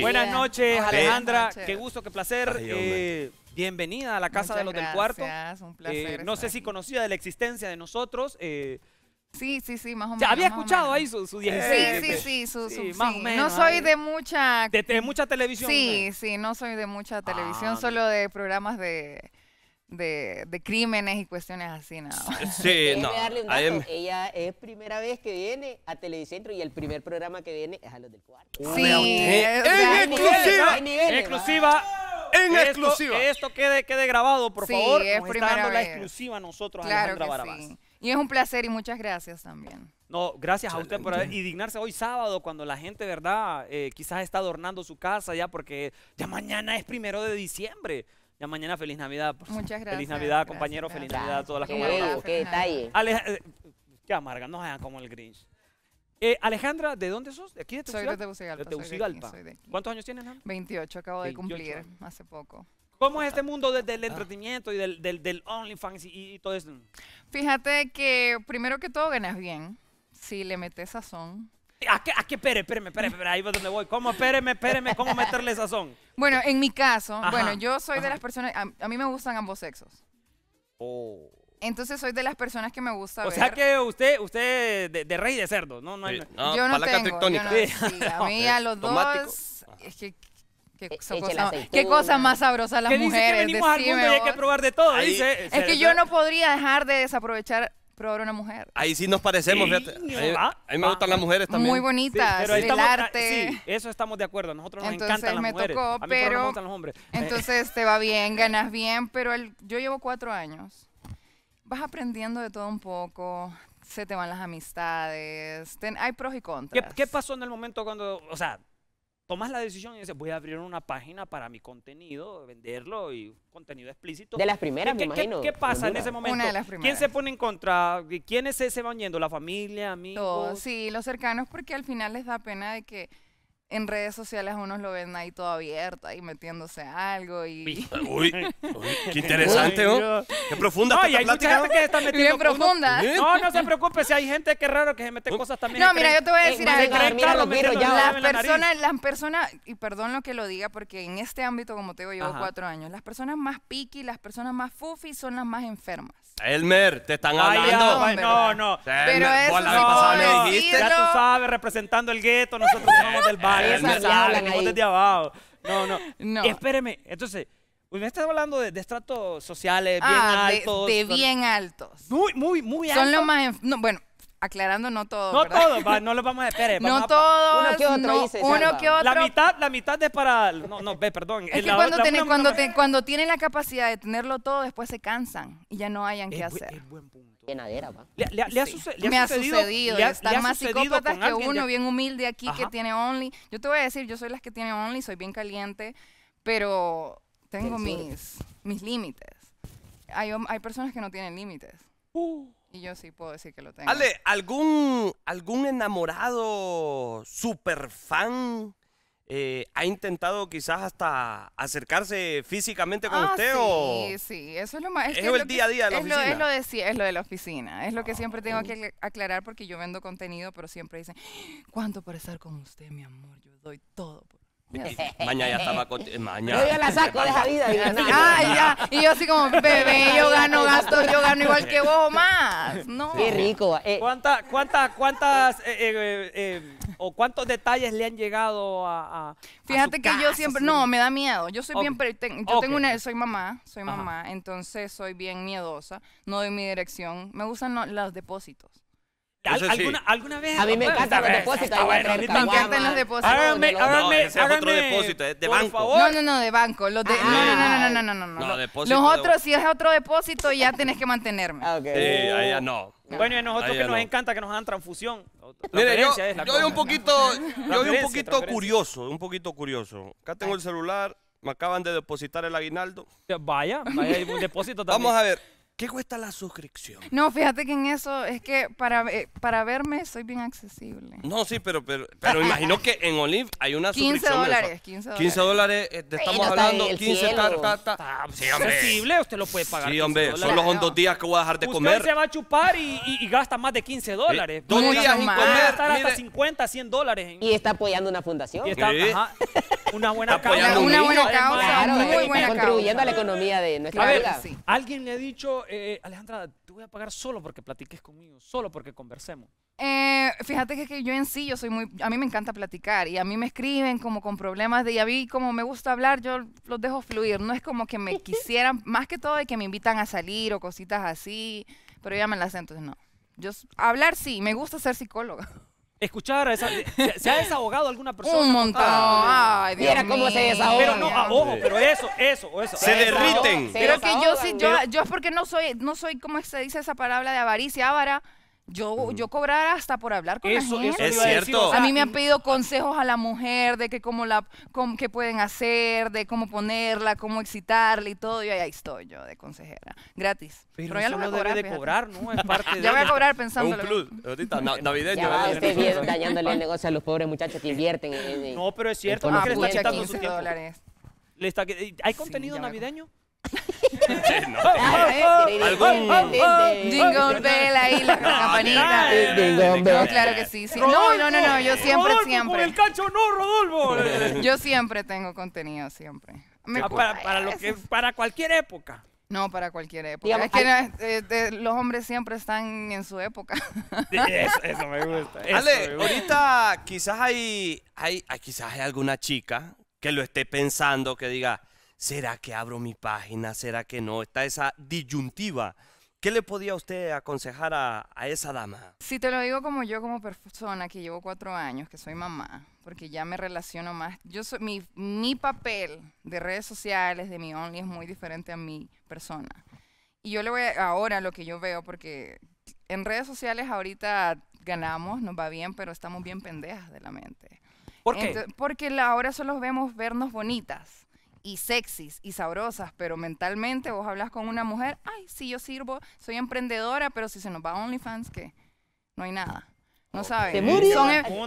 Buenas noches, Alejandra. Qué gusto, qué placer. Eh, bienvenida a la Casa de los del Cuarto. Eh, no sé si conocía de la existencia de nosotros. Eh, sí, sí, sí, más o menos. Ya había escuchado ahí su, su Sí, sí, sí, No soy de mucha... De, mucha televisión. Sí, sí, no soy de mucha televisión, ah, solo de programas de de, crímenes y cuestiones así, nada Sí, no. Ella es primera vez que viene a Televicentro y el primer programa que viene es a los del cuarto. Sí, en exclusiva. exclusiva. En exclusiva. Que esto quede, quede grabado, por sí, favor. Es primera vez. la exclusiva a nosotros, claro que Y es un placer y muchas gracias también. No, gracias a usted por indignarse. y dignarse hoy sábado cuando la gente, ¿verdad? Eh, quizás está adornando su casa ya porque ya mañana es primero de diciembre. Ya mañana feliz Navidad. Muchas gracias. Feliz Navidad, compañeros. compañero. Feliz Navidad a todas las compañeras. Qué detalle. Eh, qué amarga, no sean como el Grinch. Eh, Alejandra, ¿de dónde sos? ¿De aquí de Soy de Tegucigalpa. De ¿Cuántos años tienes, Ana? 28, acabo de cumplir hace poco. ¿Cómo es este ah. mundo del entretenimiento y del, del, del OnlyFans y, y todo eso? Fíjate que primero que todo ganas bien si le metes sazón, ¿A qué espere, espéreme, espéreme, espéreme, ahí va donde voy. ¿Cómo, espéreme, espéreme, cómo meterle sazón? Bueno, en mi caso, bueno, yo soy de las personas, a, mí me gustan ambos sexos. Oh. Entonces soy de las personas que me gusta o ver. sea que usted, usted de, rey de cerdo, ¿no? no, no yo no tengo, yo Sí, a mí a los dos, es que Qué, e- cosa, qué cosa, más sabrosa las ¿Qué mujeres. Dice que venimos al mundo y hay que probar de todo. es que yo no podría dejar de desaprovechar ¿Probar una mujer. Ahí sí nos parecemos, Ahí, a mí me gustan las ah, mujeres también. Muy bonitas, el ah, arte. Sí, eso estamos de acuerdo, Nosotros nosotros nos encantan las me mujeres. Tocó, pero, gustan los hombres. Entonces te va bien, ganas bien, pero el, yo llevo cuatro años. Vas aprendiendo de todo un poco, se te van las amistades, hay pros y contras. ¿Qué, ¿Qué, pasó en el momento cuando, o sea, tomas la decisión y dices, voy a abrir una página para mi contenido, venderlo y contenido explícito. De las primeras, me imagino. ¿Qué, pasa en ese momento? ¿Quién se pone en contra? ¿Quiénes se, van yendo? ¿La familia, amigos? Todos, sí, los cercanos, porque al final les da pena de que en redes sociales unos lo ven ahí todo abierto y metiéndose algo y... Uy, qué interesante, ¿no? Qué profunda no, plática, que está metiendo profunda. No, no se preocupe, si hay gente que raro que se mete cosas también. No, mira, yo te voy a decir algo. Las personas, las personas, y perdón lo que lo diga, porque en este ámbito, como te digo, llevo cuatro años, las personas más piqui, las personas más fufi son las más enfermas. Elmer, te están hablando. no, no. Pero es eso no, no, Ya tú sabes, representando el gueto, nosotros somos del bar no No, no. espéreme, entonces, me estás hablando de, estratos sociales bien altos. Ah, de, de bien altos. Muy, muy, muy altos. Son los más. No, bueno, aclarando no todo. No todo, no lo vamos a esperar. No todo. que otro, no, uno que otro. La mitad, la mitad es para. No, no, ve, perdón. Es eh, que cuando, cuando, cuando tienen la capacidad de tenerlo todo, después se cansan y ya no hayan que qué hacer. Es buen punto. Llenadera, va. Le, le, sucedido. Me ha sucedido. Ha, están más psicópatas que uno, bien humilde aquí que tiene Only. Yo te voy a decir, yo soy las que tiene Only, soy bien caliente, pero tengo mis, mis límites. Hay, hay personas que no tienen límites. Uh. Y yo sí puedo decir que lo tengo. Ale, ¿algún, algún enamorado super fan eh, ha intentado quizás hasta acercarse físicamente con ah, usted sí, o... Sí, eso es lo más... Es, es el día a día de la oficina. Lo, es, lo de, es lo de la oficina, es lo que ah, siempre tengo que aclarar porque yo vendo contenido, pero siempre dicen, ¡Ah! ¿cuánto para estar con usted, mi amor? Yo doy todo por Mañana ya estaba con... Eh, maña. Yo, la saco de esa vida. Y, yo así como, bebé, yo gano gasto, yo gano igual que vos más. Qué rico. Eh. cuánta, cuántas eh, o cuántos detalles le han llegado a... Fíjate que yo siempre... No, me da miedo. Yo soy bien... yo tengo una... Soy mamá, soy mamá, entonces soy bien miedosa. No doy mi dirección. Me gustan los depósitos. ¿Alguna, vez? A mí me encantan los depósitos. Me encantan los depósitos. Háganme, ese otro depósito, de banco. No, no, no, de banco. Los no, no, no, no, no, no. no los otros, si es otro depósito, ya tenés que mantenerme. Ah, sí, no. Bueno, y a nosotros que nos encanta que nos hagan transfusión. Mire, yo, yo, un poquito, yo un poquito curioso, un poquito curioso. Acá tengo el celular, me acaban de depositar el aguinaldo. Vaya, vaya, hay un depósito también. Vamos a ver. ¿Qué cuesta la suscripción? No, fíjate que en eso es que para, para verme soy bien accesible. No, sí, pero, pero, pero imagino que en Olive hay una 15 suscripción. Dólares, 15 dólares, 15 dólares. Eh, estamos hablando, 15 ta, ta, ta. Ah, sí, hombre. accesible, usted lo puede pagar. Sí, hombre, son los dos días que voy a dejar de comer. Usted se va a chupar y, gasta más de 15 dólares. Dos días y comer, gastar hasta 50, 100 dólares. Y está apoyando una fundación. una buena causa. Una buena causa, muy buena está contribuyendo a la economía de nuestra A ¿alguien le ha dicho eh, eh, Alejandra, ¿tú voy a pagar solo porque platiques conmigo, solo porque conversemos. Eh, fíjate que, yo en sí, yo soy muy, a mí me encanta platicar y a mí me escriben como con problemas de, y a mí como me gusta hablar, yo los dejo fluir, no es como que me quisieran, más que todo es que me invitan a salir o cositas así, pero ya me las entonces no. Yo, hablar sí, me gusta ser psicóloga escuchar a esa. ¿Se, ha desahogado alguna persona? Un montón. Ay, mira cómo se desahoga. Pero no, a ah, ojo, pero eso, eso, eso. Se derriten. pero que yo sí, yo, yo es porque no soy, no soy, como se dice esa palabra de avaricia? Avara. Yo, yo cobrar hasta por hablar con eso, la gente. Eso es cierto. A mí me han pedido consejos a la mujer de que cómo la, cómo, qué pueden hacer, de cómo ponerla, cómo excitarla y todo. Y ahí estoy yo de consejera, gratis. Pero, ya eso lo voy a cobrar, debe de cobrar, ¿no? Es parte de... Ya voy a cobrar pensando. Un plus, navideño. Ya dañándole el negocio a los pobres muchachos que invierten en... no, pero es cierto, le está quitando su tiempo. Dólares. Le está, ¿Hay contenido navideño? no, ah, ah, ah. Jingle Bell ahí, la campanita. No, claro que sí. sí. No, no, no, yo siempre, siempre. el cacho no, Rodolfo! Yo siempre tengo contenido, siempre. para, para, lo que, para cualquier época. No, para cualquier época. es que los hombres siempre están en su época. Eso, eso me gusta. Ale, ahorita quizás hay, hay, hay, quizás hay alguna chica que lo esté pensando, que diga, ¿Será que abro mi página? ¿Será que no? Está esa disyuntiva. ¿Qué le podía usted aconsejar a, esa dama? Si te lo digo como yo, como persona que llevo cuatro años, que soy mamá, porque ya me relaciono más. Yo mi, papel de redes sociales, de mi Only, es muy diferente a mi persona. Y yo le voy ahora lo que yo veo, porque en redes sociales ahorita ganamos, nos va bien, pero estamos bien pendejas de la mente. ¿Por qué? porque ahora solo vemos vernos bonitas y sexys y sabrosas, pero mentalmente vos hablas con una mujer, ay, sí, yo sirvo, soy emprendedora, pero si se nos va OnlyFans, que no hay nada. No sabes.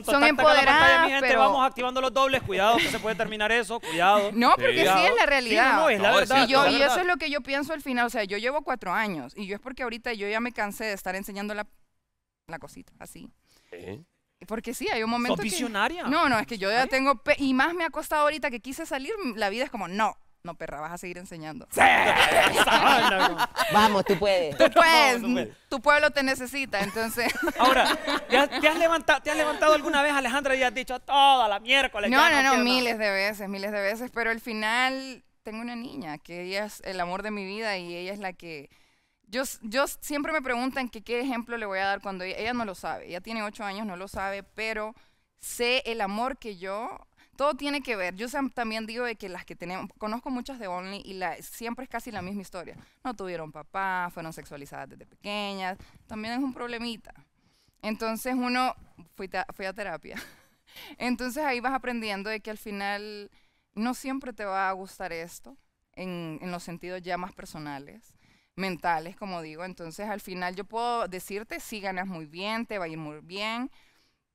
Son, empoderadas, pero... Vamos activando los dobles. Cuidado, que se puede terminar eso. Cuidado. No, porque sí es la realidad. no, es la verdad. Y, eso es lo que yo pienso al final. O sea, yo llevo cuatro años. Y yo es porque ahorita yo ya me cansé de estar enseñando la, cosita así. ¿Eh? Porque sí, hay un momento. ¿Sos visionaria? no, no, es que yo ya tengo. Y más me ha costado ahorita que quise salir, la vida es como, no, no, perra, vas a seguir enseñando. Vamos, tú puedes. Tú puedes. Tu pueblo te necesita, entonces. Ahora, ¿te has, levantado, ¿te has levantado, alguna vez, Alejandra, y has dicho toda la miércoles? no, no, no miles de veces, miles de veces. Pero al final, tengo una niña que ella es el amor de mi vida y ella es la que yo, siempre me preguntan qué ejemplo le voy a dar cuando e, ella, no lo sabe. Ella tiene ocho años, no lo sabe, pero sé el amor que yo todo tiene que ver. Yo también digo de que las que tenemos, conozco muchas de Only y siempre es casi la misma historia. No tuvieron papá, fueron sexualizadas desde pequeñas, también es un problemita. Entonces uno, fui, a terapia. Entonces ahí vas aprendiendo de que al final no siempre te va a gustar esto, en los sentidos ya más personales mentales, como digo. Entonces, al final yo puedo decirte, sí ganas muy bien, te va a ir muy bien,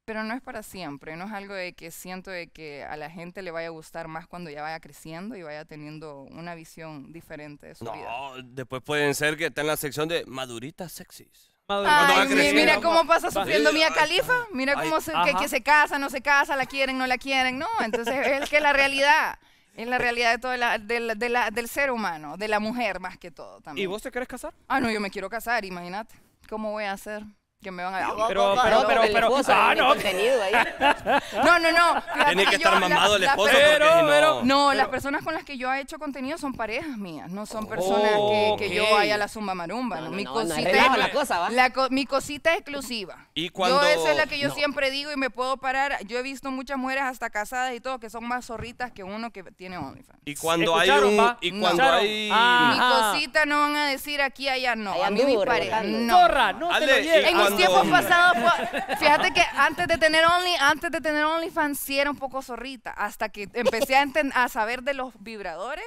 pero no es para siempre, no es algo de que siento de que a la gente le vaya a gustar más cuando ya vaya creciendo y vaya teniendo una visión diferente de su vida. No, después pueden ser que está en la sección de maduritas sexys. Ay, mira, cómo pasa sufriendo Mía Califa, mira cómo se, que, que, se casa, no se casa, la quieren, no la quieren, no, entonces es que la realidad. Es la realidad de todo la, del ser humano, de la mujer más que todo también. ¿Y vos te querés casar? Ah, no, yo me quiero casar, imagínate. ¿Cómo voy a hacer? Que me van a... Pero, pero, pero, pero, ah, no. no, no, no. Tiene que estar mamado el esposo. Pero, pero, no, las personas con las que yo he hecho contenido son parejas mías, no son personas que, yo vaya a la zumba marumba. No, no, mi la cosa, ¿va? mi cosita exclusiva. Y cuando... Yo esa es la que yo siempre digo y me puedo parar. Yo he visto muchas mujeres hasta casadas y todo que son más zorritas que uno que tiene OnlyFans. Y cuando hay un... Y cuando hay... Ah, mi ah. cosita no van a decir aquí, allá, no. a mí mi pareja, no. Zorra, no te En los tiempos pasados, fíjate que antes de tener Only, antes de tener OnlyFans sí era un poco zorrita. Hasta que empecé a, a saber de los vibradores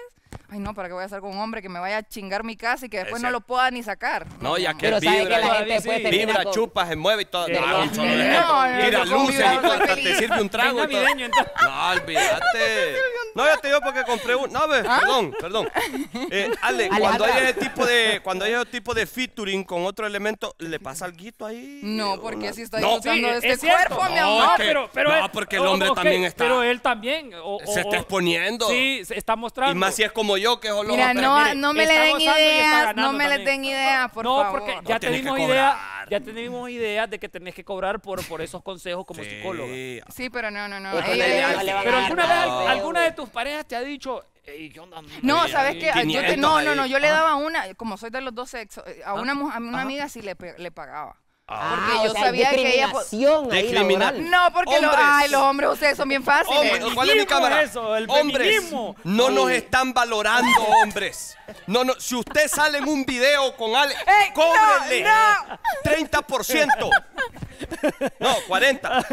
ay no, ¿para qué voy a hacer con un hombre que me vaya a chingar mi casa y que después no lo pueda ni sacar? No, ya que vibra, que chupa, se mueve y todo. No, no, no, luces y todo, hasta te sirve un trago. y todo. No, olvídate. No, ya te digo porque compré un. No, a ver, ¿Ah? perdón, perdón. Eh, Ale, cuando hay ese tipo de, cuando hay ese tipo de featuring con otro elemento, ¿le pasa algo ahí? No, porque si está de este cuerpo, mi amor. No, pero, porque el hombre también está. Pero él también. se está exponiendo. Sí, se está mostrando. Y más si es como yo, que es que... Mira, no, no me le den ideas, no me le den ideas, por favor. No, porque ya tenemos ideas, ya tenemos ideas de que tenés que cobrar por, por esos consejos como sí. psicóloga. Sí, pero no, no, no. Pero alguna vez, alguna de tus pareja parejas te ha dicho, ¿qué onda? No, sabes que yo no, no, no, yo le daba ah. una, como soy de los dos sexos, eh, ah. a una, a una amiga sí le pagaba. Ah, porque yo sabía que ella. Discriminación. No, porque Los, los hombres ustedes son bien fáciles. ¿Cuál es mi cámara? el hombres, no nos están valorando, hombres. No, no, si usted sale en un video con Ale, cóbrele 30%. No, 40.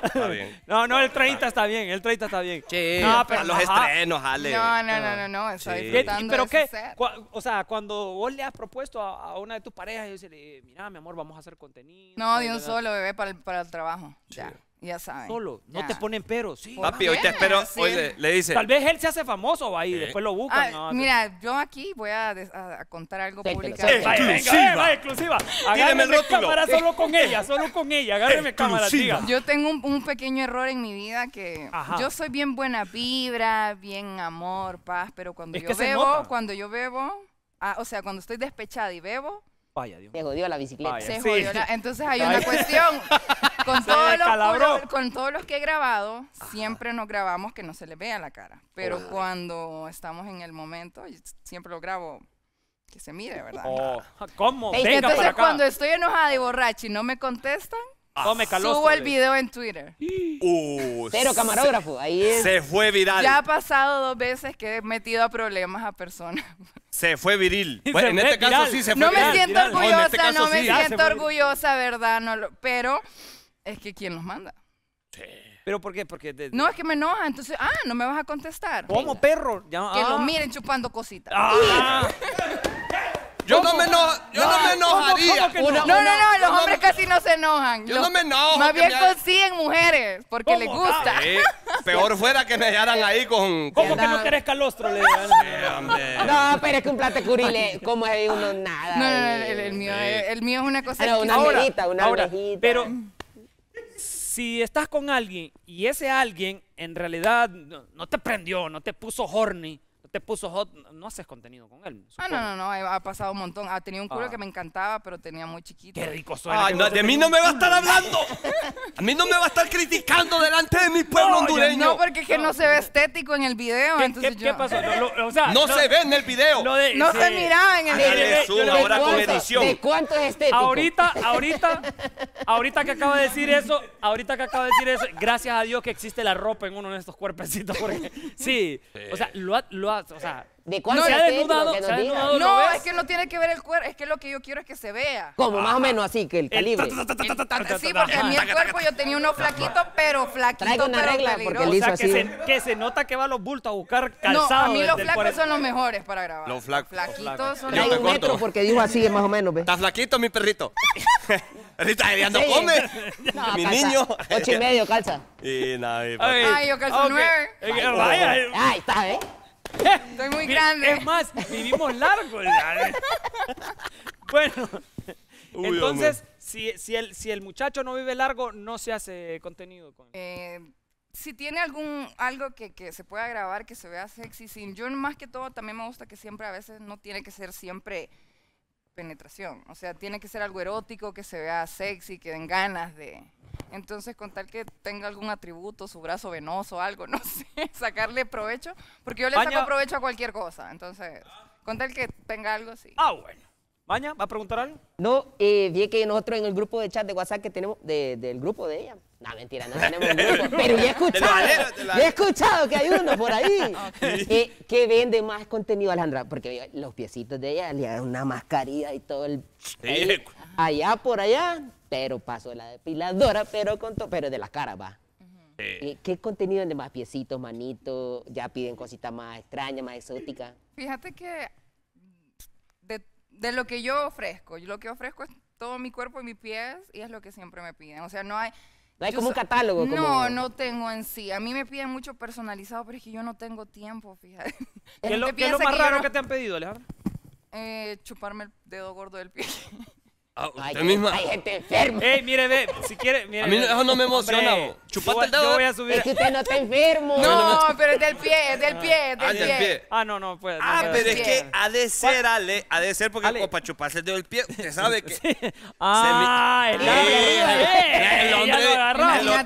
Está bien. No, no, el 30 está bien, el 30 está bien. Sí, no, pero, los estrenos, Ale. No, no, no, no, no, estoy disfrutando ¿Pero qué? O sea, cuando vos le has propuesto a, una de tus parejas y decirle, eh, mira, mi amor, vamos a hacer contenido. No, de un solo, bebé, para el, para el trabajo. Ya. Ya saben. Solo, no te ponen pero, sí. Papi, hoy te espero, le, Tal vez él se hace famoso, ahí, y después lo buscan. mira, yo aquí voy a, contar algo público Exclusiva. exclusiva. Agárreme el cámara solo con ella, solo con ella. Agárreme cámara, diga. Yo tengo un, pequeño error en mi vida que yo soy bien buena vibra, bien amor, paz, pero cuando yo bebo, cuando yo bebo, ah, o sea, cuando estoy despechada y bebo, Vaya, Dios. Se jodió la bicicleta. se jodió Entonces hay una cuestión. Con todos, los, que he grabado, siempre nos grabamos que no se le vea la cara. Pero cuando estamos en el momento, siempre lo grabo que se mire, ¿verdad? Oh. ¿Cómo? Venga entonces cuando estoy enojada y borracha y no me contestan, Ah. Subo el video en Twitter. Uh, camarógrafo, ahí es. Se fue viral. Ya ha pasado dos veces que he metido a problemas a personas. Se fue viril. Bueno, en este caso sí se fue No me siento orgullosa, no, este me siento orgullosa, ¿verdad? pero es que ¿quién los manda? Sí. ¿Pero por qué? Porque No, es que me enoja, entonces, ah, no me vas a contestar. Como perro? Ya, que ah. miren chupando cositas. Ah. no me, yo no, me enojaría. no? no? no, los hombres casi no se enojan. Yo no me enojo. Más bien consiguen mujeres, porque les gusta. peor fuera que me hallaran ahí con... ¿Cómo que no querés calostro? Le no, pero es que un plate curile, como es uno nada. No, no, el, mío, es una cosa... Pero ah, una orejita, una orejita. Pero si estás con alguien y ese alguien en realidad no te prendió, no te puso horny, te puso hot, no haces contenido con él. Ah, no, no, no, eh, ha pasado un montón. Ha tenido un culo ah. que me encantaba, pero tenía muy chiquito. Qué rico suena. de mí no me va a estar hablando. A mí no me va a estar criticando delante de mi pueblo hondureño. No, porque es que no. se ve estético en el video. ¿Qué, entonces ¿qué, pasó? no, se ve en el video. no se miraba en el video. ahora con edición. ¿De cuánto es estético? Ahorita, ahorita, ahorita que acaba de decir eso, ahorita que acaba de decir eso, gracias a Dios que existe la ropa en uno de estos cuerpecitos. Porque, sí, o sea, lo ha o sea... ¿De cuál no, se ha desnudado? no, es que no tiene que ver el cuerpo, es que lo que yo quiero es que se vea. Como más o menos así, que el calibre. sí, porque en mi cuerpo yo tenía uno flaquito, pero flaquito, Traigo una regla porque o sea, Que se, nota que va a los bultos a buscar calzado. No, a mí los flacos son los mejores para grabar. Los flacos. Flaquitos son los mejores. un porque dijo así, más o menos. ¿Estás flaquito, mi perrito? Ahorita debeando sí. come. mi niño. Ocho y medio, calza. Y Ay, yo calzo nueve. Ahí está, ¿eh? Estoy muy grande. Es más, vivimos largo. bueno, entonces, si, el, muchacho no vive largo, no se hace contenido. Con... Eh, si tiene algún algo que, se pueda grabar, que se vea sexy, sin yo más que todo también me gusta que siempre a veces no tiene que ser siempre penetración. O sea, tiene que ser algo erótico, que se vea sexy, que den ganas de... Entonces, con tal que tenga algún atributo, su brazo venoso, algo, no sé, sacarle provecho, porque yo le saco provecho a cualquier cosa. Entonces, con tal que tenga algo, así. Ah, bueno. Maña, ¿va a preguntar algo? No, eh, vi que nosotros en el grupo de chat de WhatsApp que tenemos, de, del grupo de ella, no, mentira, no tenemos un Pero ya he escuchado, he escuchado que hay uno por ahí ¿Qué que, vende más contenido, Alejandra, porque los piecitos de ella le dan una mascarilla y todo el... allá por allá, pero paso la depiladora, pero, con pero de la cara va. Eh, ¿Qué contenido de más piecitos, manitos? ¿Ya piden cositas más extrañas, más exóticas? Fíjate que mm, de, de lo que yo ofrezco, yo lo que ofrezco es todo mi cuerpo y mis pies y es lo que siempre me piden. O sea, no hay, no hay como un catálogo. No, como... no tengo en sí. A mí me piden mucho personalizado, pero es que yo no tengo tiempo, fíjate. ¿Qué, es lo, más raro que te han pedido, Alejandra? Eh, chuparme el dedo gordo del pie. Ah, usted hay, misma. gente enferma. Ey, mire, ve, si quiere, mire. A mí eso no me emociona. chupate el dedo. Yo voy a subir. Es que usted no está enfermo. No, pero es del pie, es del pie, del, ah, pie. Ah, no, no, pues. Ah, pero es que ha de ser, Ale, ha de ser porque para chuparse el dedo del pie, usted sabe que. Ah, el, el, eh. hombre.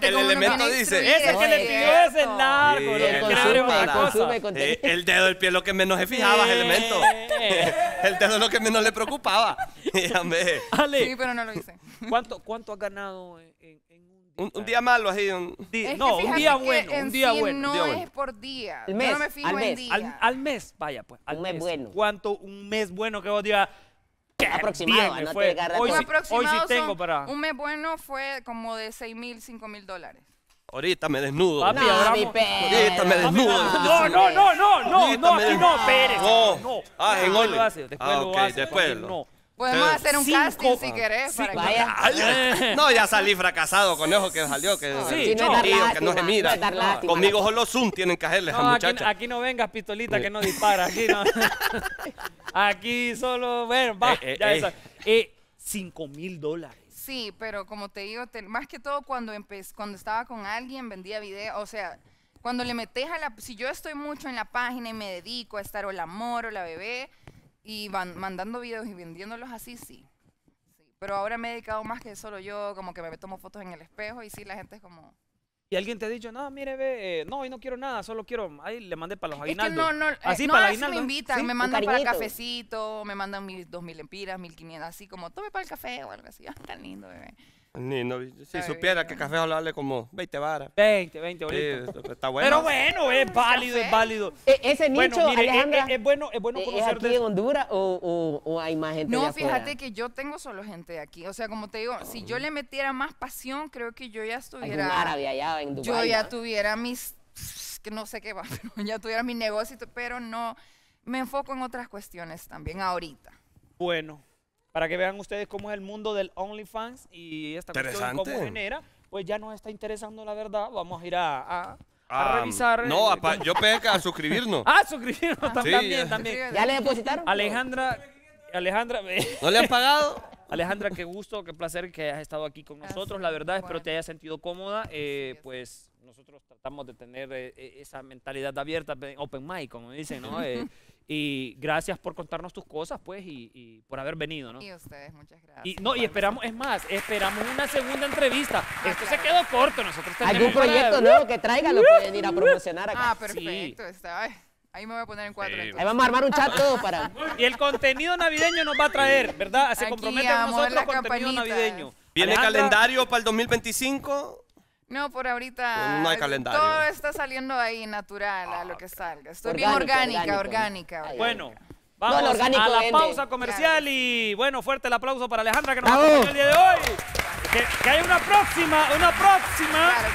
El, el, elemento dice. Ese que le pidió ese largo, eh, El dedo del pie es lo que menos se fijaba, el elemento. El dedo es lo que menos le preocupaba. Dígame. Sí, pero no lo hice. ¿Cuánto, has ganado en, un día? Un, día malo así. no, un día bueno, No día es por día. no me fijo En día. Al, mes, vaya pues. un mes, bueno. ¿Cuánto un mes bueno que vos digas? Aproximado, aproximadamente no fue, te hoy, sí, hoy tengo para... Un mes bueno fue como de 6 mil, 5 mil dólares. Ahorita me desnudo. Papi, no, ahora Ahorita me desnudo. No, no, no, no, no, no, aquí no, Pérez. Oh. No, Ah, en Después ah, okay, Después No. Podemos hacer un casting si querés. No, ya salí fracasado, con conejo, que salió, que, no, se mira. Conmigo solo Zoom tienen que hacerle no, aquí, no vengas, pistolita, que no dispara. Aquí solo, bueno, va, eh, eh, eh. cinco mil dólares. Sí, pero como te digo, más que todo cuando, cuando estaba con alguien, vendía video, o sea cuando le metes a la... Si yo estoy mucho en la página y me dedico a estar o el amor o la bebé, y van mandando videos y vendiéndolos así, sí. Pero ahora me he dedicado más que solo yo, como que me tomo fotos en el espejo y sí, la gente es como... Y alguien te ha dicho, no, mire, ve, eh, no, hoy no quiero nada, solo quiero, ahí le mandé para los aguinaldos. no, eh, no, no, me invitan, me mandan para el cafecito, me mandan mis dos mil empiras, mil quinientas, así como, tome para el café o algo así, ah, tan lindo, bebé. Ni, si supiera que café hablarle como 20 varas. 20, 20 bolitas. bueno. Pero bueno, es válido, es válido. E, ese nicho, Alejandra, es, bueno, es bueno ¿Es aquí en Honduras o, o, o, hay más gente No, fíjate que yo tengo solo gente de aquí. O sea, como te digo, si yo le metiera más pasión, creo que yo ya estuviera... Hay allá en Yo ya tuviera mis... que no sé qué va, ya tuviera mi negocio, pero no... Me enfoco en otras cuestiones también ahorita. Bueno, para que vean ustedes cómo es el mundo del OnlyFans y esta cuestión cómo genera, pues ya nos está interesando la verdad. Vamos a ir a, a ah, revisar. No, eh, yo peca a suscribirnos. ah, suscribirnos también, también. ¿Ya le depositaron? Alejandra, Alejandra. ¿No le han pagado? Alejandra, qué gusto, qué placer que hayas estado aquí con nosotros. La verdad, espero te hayas sentido cómoda. Eh, pues nosotros tratamos de tener eh, e, esa mentalidad abierta, open mic, como dicen, ¿no? Eh, y gracias por contarnos tus cosas, pues, y, por haber venido, ¿no? Y ustedes, muchas gracias. Y, no, y esperamos, es más, esperamos una segunda entrevista. Ah, Esto se quedó corto, nosotros tenemos... Algún proyecto nuevo que traigan lo pueden ir a promocionar acá. Ah, perfecto, está... Ahí me voy a poner en cuatro. Sí. Ahí vamos a armar un chat todo para. Y el contenido navideño nos va a traer, ¿verdad? Se comprometen nosotros con nosotros contenido navideño. Viene calendario para el 2025. No, por ahorita. No hay calendario. Todo está saliendo ahí natural a ah, lo que salga. Estoy bien orgánica, orgánica, Bueno. Vamos a la pausa comercial y bueno, fuerte el aplauso para Alejandra que nos acompañó el día de hoy. Que, hay una próxima, una próxima.